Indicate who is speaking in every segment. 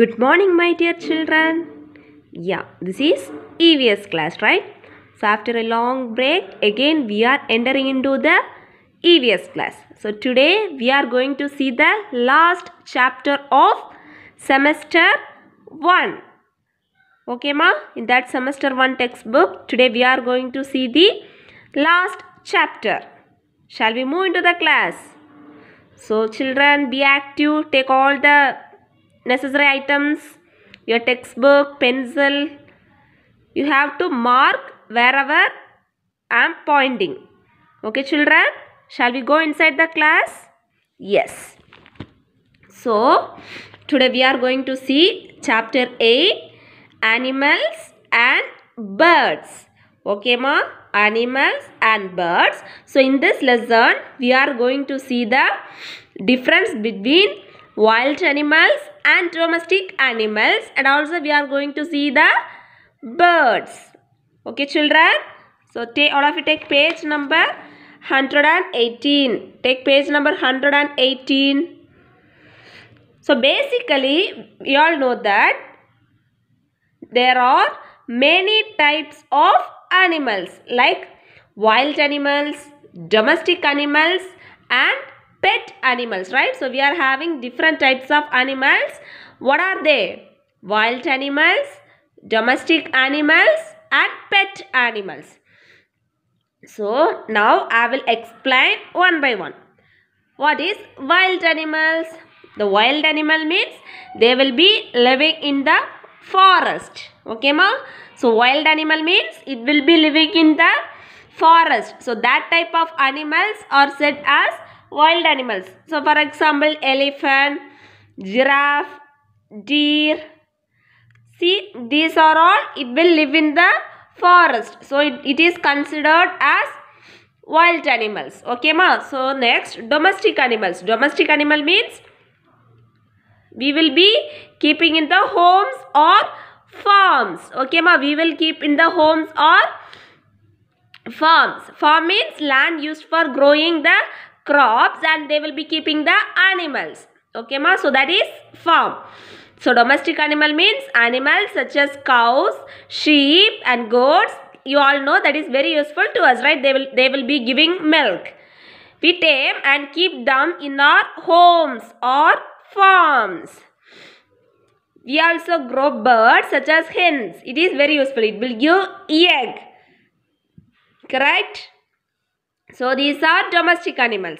Speaker 1: Good morning my dear children. Yeah, this is EVS class, right? So after a long break, again we are entering into the EVS class. So today we are going to see the last chapter of semester 1. Okay ma, in that semester 1 textbook, today we are going to see the last chapter. Shall we move into the class? So children be active, take all the necessary items, your textbook, pencil. You have to mark wherever I am pointing. Okay children, shall we go inside the class? Yes. So, today we are going to see chapter 8, animals and birds. Okay ma, animals and birds. So, in this lesson, we are going to see the difference between wild animals and domestic animals and also we are going to see the birds okay children so take all of you take page number 118 take page number 118 so basically we all know that there are many types of animals like wild animals domestic animals and pet animals, right? So we are having different types of animals. What are they? Wild animals, domestic animals and pet animals. So now I will explain one by one. What is wild animals? The wild animal means they will be living in the forest. Okay ma? So wild animal means it will be living in the forest. So that type of animals are said as wild animals. So for example, elephant, giraffe, deer. See, these are all, it will live in the forest. So it, it is considered as wild animals. Okay ma. So next, domestic animals. Domestic animal means we will be keeping in the homes or farms. Okay ma. We will keep in the homes or farms. Farm means land used for growing the crops and they will be keeping the animals okay ma so that is farm so domestic animal means animals such as cows sheep and goats you all know that is very useful to us right they will they will be giving milk we tame and keep them in our homes or farms we also grow birds such as hens it is very useful it will give egg correct so these are domestic animals.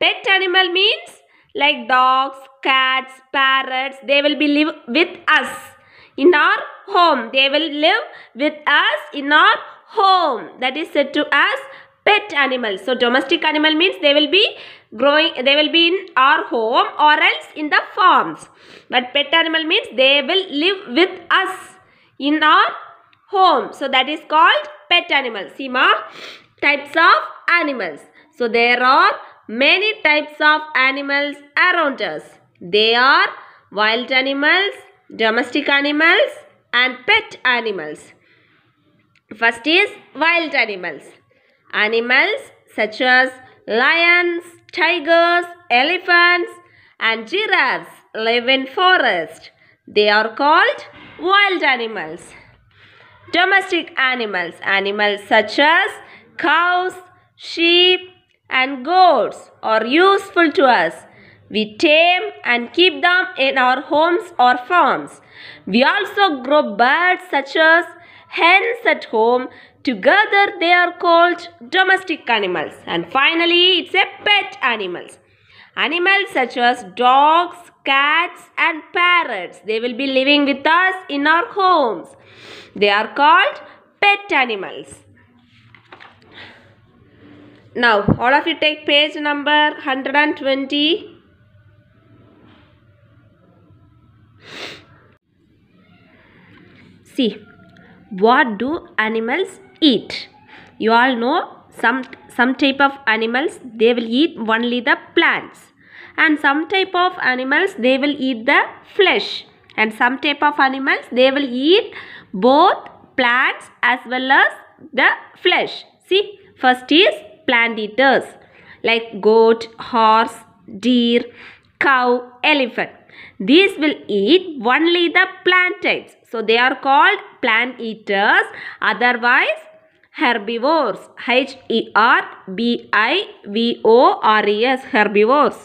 Speaker 1: Pet animal means like dogs, cats, parrots, they will be live with us in our home. They will live with us in our home. That is said to us pet animals. So domestic animal means they will be growing, they will be in our home or else in the farms. But pet animal means they will live with us in our home. So that is called pet animal. See ma, types of animals. So there are many types of animals around us. They are wild animals, domestic animals and pet animals. First is wild animals. Animals such as lions, tigers, elephants and giraffes live in forest. They are called wild animals. Domestic animals. Animals such as cows, sheep, and goats are useful to us. We tame and keep them in our homes or farms. We also grow birds such as hens at home. Together they are called domestic animals. And finally, it's a pet animals. Animals such as dogs, cats and parrots. They will be living with us in our homes. They are called pet animals. Now, all of you take page number 120. See, what do animals eat? You all know some, some type of animals, they will eat only the plants. And some type of animals, they will eat the flesh. And some type of animals, they will eat both plants as well as the flesh. See, first is plant eaters like goat, horse, deer, cow, elephant. These will eat only the plant types. So they are called plant eaters. Otherwise, herbivores. H-E-R-B-I-V-O-R-E-S. Herbivores.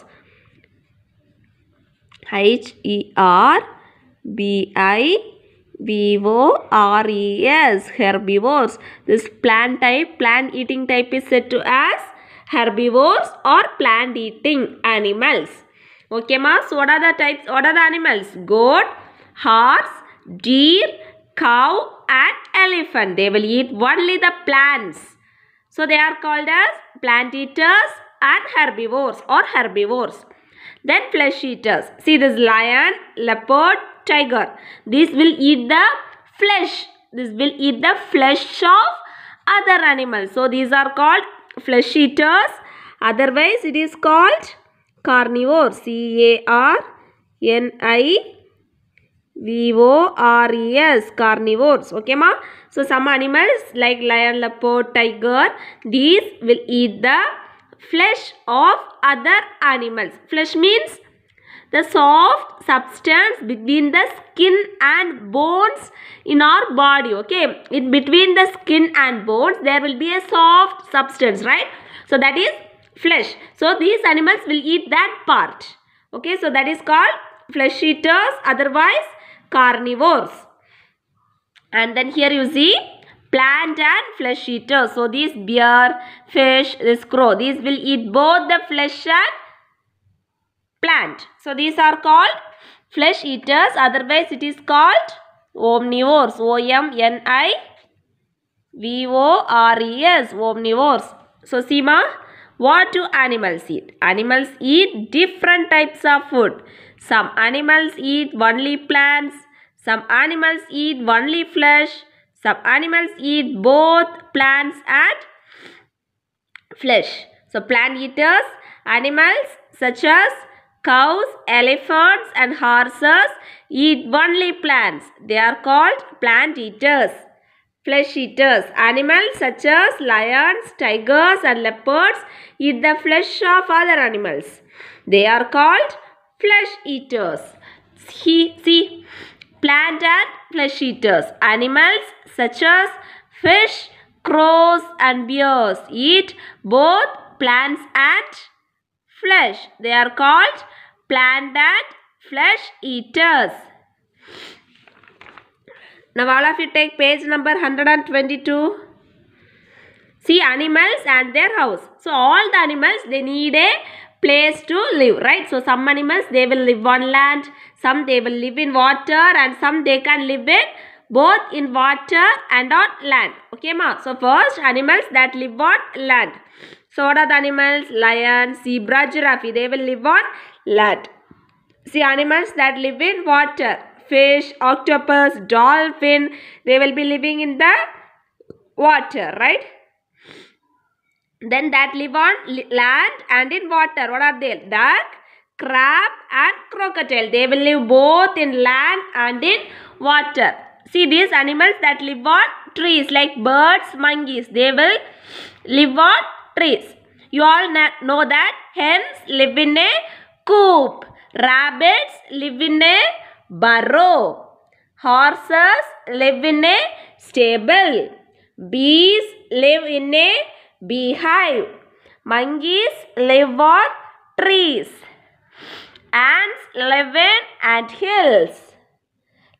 Speaker 1: H-E-R-B-I-V-O-R-E-S res herbivores. This plant type, plant eating type is said to as herbivores or plant eating animals. Okay, mas, what are the types, what are the animals? Goat, horse, deer, cow and elephant. They will eat only the plants. So they are called as plant eaters and herbivores or herbivores. Then flesh eaters. See this lion, leopard, tiger. This will eat the flesh. This will eat the flesh of other animals. So these are called flesh eaters. Otherwise it is called carnivore. C-A-R-N-I-V-O-R-E-S. Carnivores. Okay ma? So some animals like lion, leopard, tiger. These will eat the flesh of other animals. Flesh means the soft substance between the skin and bones in our body okay in between the skin and bones there will be a soft substance right so that is flesh so these animals will eat that part okay so that is called flesh eaters otherwise carnivores and then here you see plant and flesh eaters so these bear fish this crow these will eat both the flesh and plant. So these are called flesh eaters. Otherwise it is called omnivores. O-M-N-I-V-O-R-E-S. Omnivores. So Sima, what do animals eat? Animals eat different types of food. Some animals eat only plants. Some animals eat only flesh. Some animals eat both plants and flesh. So plant eaters, animals such as Cows, elephants and horses eat only plants. They are called plant eaters. Flesh eaters. Animals such as lions, tigers and leopards eat the flesh of other animals. They are called flesh eaters. See, see plant and flesh eaters. Animals such as fish, crows and bears eat both plants and flesh. They are called plant and flesh eaters. Now all of you take page number 122. See animals and their house. So all the animals they need a place to live right. So some animals they will live on land. Some they will live in water and some they can live in both in water and on land. Okay ma. So first animals that live on land. So what are the animals? Lion, zebra, giraffe. They will live on Land. See animals that live in water. Fish, octopus, dolphin. They will be living in the water, right? Then that live on land and in water. What are they? Duck, crab and crocodile. They will live both in land and in water. See these animals that live on trees like birds, monkeys. They will live on trees. You all know that hens live in a coop. Rabbits live in a burrow. Horses live in a stable. Bees live in a beehive. Monkeys live on trees. Ants live in ant hills.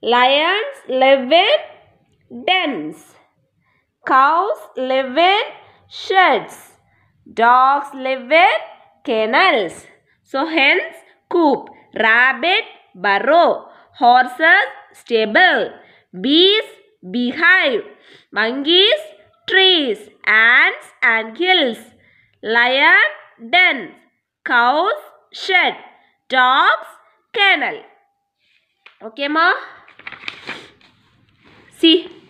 Speaker 1: Lions live in dens. Cows live in sheds. Dogs live in kennels. So hence coop, rabbit burrow, horses stable, bees beehive, monkeys trees, ants and hills, lion den, cows shed, dogs kennel. Okay ma? See.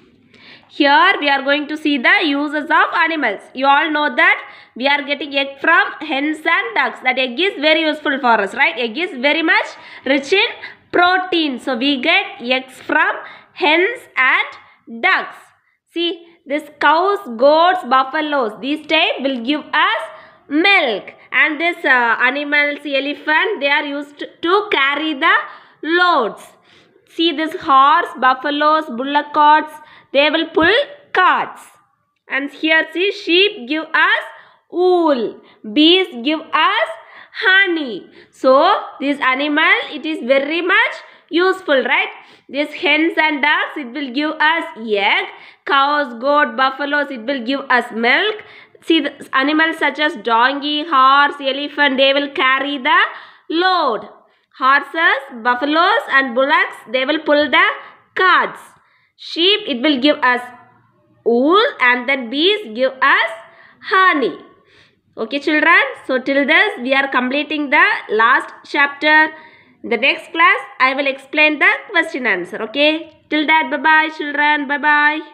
Speaker 1: Here we are going to see the uses of animals. You all know that we are getting egg from hens and ducks. That egg is very useful for us, right? Egg is very much rich in protein. So we get eggs from hens and ducks. See, this cows, goats, buffaloes, these type will give us milk. And this uh, animals, elephant, they are used to carry the loads. See this horse, buffaloes, bullock carts, they will pull carts. And here see sheep give us wool. Bees give us honey. So this animal it is very much useful right. These hens and ducks it will give us egg. Cows, goat, buffaloes it will give us milk. See animals such as donkey, horse, elephant they will carry the load. Horses, buffaloes and bullocks they will pull the carts. Sheep, it will give us wool and then bees give us honey. Okay children, so till this we are completing the last chapter. In the next class, I will explain the question answer. Okay, till that, bye-bye children, bye-bye.